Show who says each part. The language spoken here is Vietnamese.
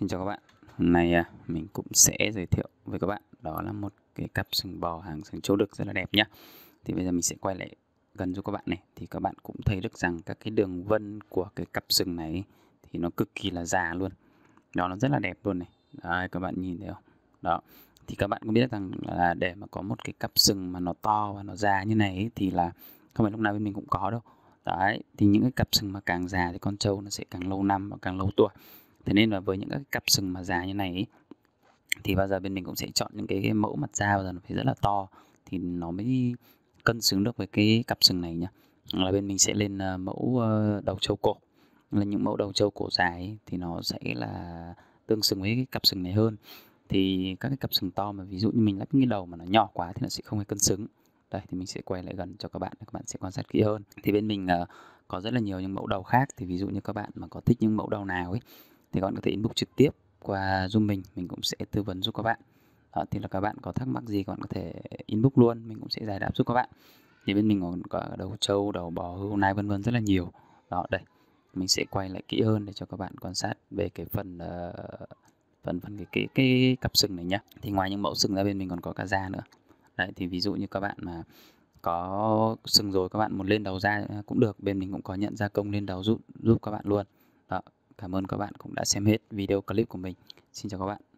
Speaker 1: Xin chào các bạn Hôm nay à, mình cũng sẽ giới thiệu với các bạn Đó là một cái cặp sừng bò hàng sừng châu đức rất là đẹp nhá Thì bây giờ mình sẽ quay lại gần cho các bạn này Thì các bạn cũng thấy được rằng các cái đường vân của cái cặp sừng này Thì nó cực kỳ là già luôn Đó nó rất là đẹp luôn này Đấy các bạn nhìn thấy không Đó thì các bạn cũng biết rằng là để mà có một cái cặp sừng mà nó to và nó già như này thì là không phải lúc nào bên mình cũng có đâu đấy thì những cái cặp sừng mà càng già thì con trâu nó sẽ càng lâu năm và càng lâu tuổi thế nên là với những cái cặp sừng mà dài như này ấy, thì bao giờ bên mình cũng sẽ chọn những cái, cái mẫu mặt da bao giờ nó phải rất là to thì nó mới cân xứng được với cái cặp sừng này nhá là bên mình sẽ lên ờ, mẫu ờ, đầu trâu cổ là những mẫu đầu trâu cổ dài ấy, thì nó sẽ là tương xứng với cái cặp sừng này hơn thì các cái cặp sừng to mà ví dụ như mình lắp cái đầu mà nó nhỏ quá thì nó sẽ không hề cân xứng đây thì mình sẽ quay lại gần cho các bạn các bạn sẽ quan sát kỹ hơn thì bên mình uh, có rất là nhiều những mẫu đầu khác thì ví dụ như các bạn mà có thích những mẫu đầu nào ấy thì các bạn có thể inbox trực tiếp qua Zoom mình mình cũng sẽ tư vấn giúp các bạn đó, thì là các bạn có thắc mắc gì các bạn có thể inbox luôn mình cũng sẽ giải đáp giúp các bạn thì bên mình còn có đầu trâu đầu bò hươu nai vân vân rất là nhiều đó đây mình sẽ quay lại kỹ hơn để cho các bạn quan sát về cái phần uh, phần phần cái, cái cái cặp sừng này nhá thì ngoài những mẫu sừng ra bên mình còn có cả da nữa đấy thì ví dụ như các bạn mà có sừng rồi các bạn muốn lên đầu da cũng được bên mình cũng có nhận gia công lên đầu giúp giúp các bạn luôn đó Cảm ơn các bạn cũng đã xem hết video clip của mình. Xin chào các bạn.